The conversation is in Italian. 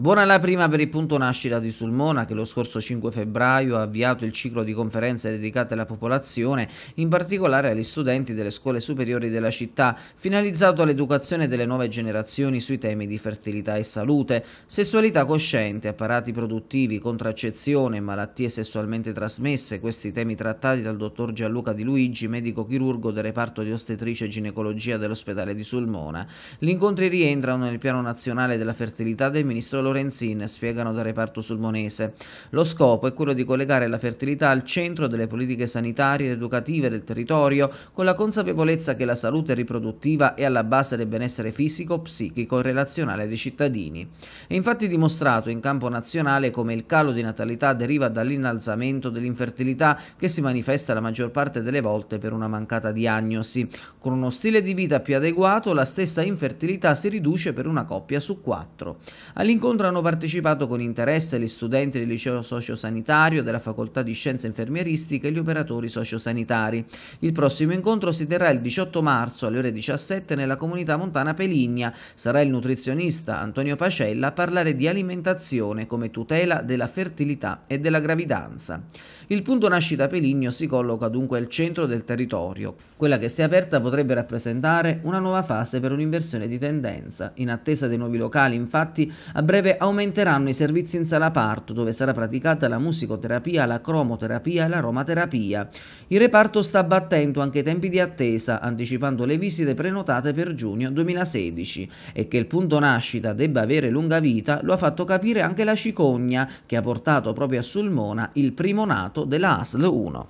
Buona la prima per il punto nascita di Sulmona che lo scorso 5 febbraio ha avviato il ciclo di conferenze dedicate alla popolazione, in particolare agli studenti delle scuole superiori della città, finalizzato all'educazione delle nuove generazioni sui temi di fertilità e salute, sessualità cosciente, apparati produttivi, contraccezione, malattie sessualmente trasmesse, questi temi trattati dal dottor Gianluca Di Luigi, medico chirurgo del reparto di ostetricia e ginecologia dell'ospedale di Sulmona. Gli incontri rientrano nel piano nazionale della fertilità del ministro Lorenzin, spiegano dal reparto sulmonese. Lo scopo è quello di collegare la fertilità al centro delle politiche sanitarie ed educative del territorio, con la consapevolezza che la salute riproduttiva è alla base del benessere fisico, psichico e relazionale dei cittadini. È infatti dimostrato in campo nazionale come il calo di natalità deriva dall'innalzamento dell'infertilità che si manifesta la maggior parte delle volte per una mancata diagnosi. Con uno stile di vita più adeguato la stessa infertilità si riduce per una coppia su quattro. All'incontro incontro hanno partecipato con interesse gli studenti del liceo sociosanitario, della facoltà di scienze infermieristiche e gli operatori sociosanitari. Il prossimo incontro si terrà il 18 marzo alle ore 17 nella comunità montana Peligna. Sarà il nutrizionista Antonio Pacella a parlare di alimentazione come tutela della fertilità e della gravidanza. Il punto nascita Peligno si colloca dunque al centro del territorio. Quella che si è aperta potrebbe rappresentare una nuova fase per un'inversione di tendenza. In attesa dei nuovi locali, infatti, a breve aumenteranno i servizi in sala parto, dove sarà praticata la musicoterapia, la cromoterapia e la romaterapia. Il reparto sta abbattendo anche i tempi di attesa, anticipando le visite prenotate per giugno 2016 e che il punto nascita debba avere lunga vita lo ha fatto capire anche la cicogna, che ha portato proprio a Sulmona il primo nato della ASL 1.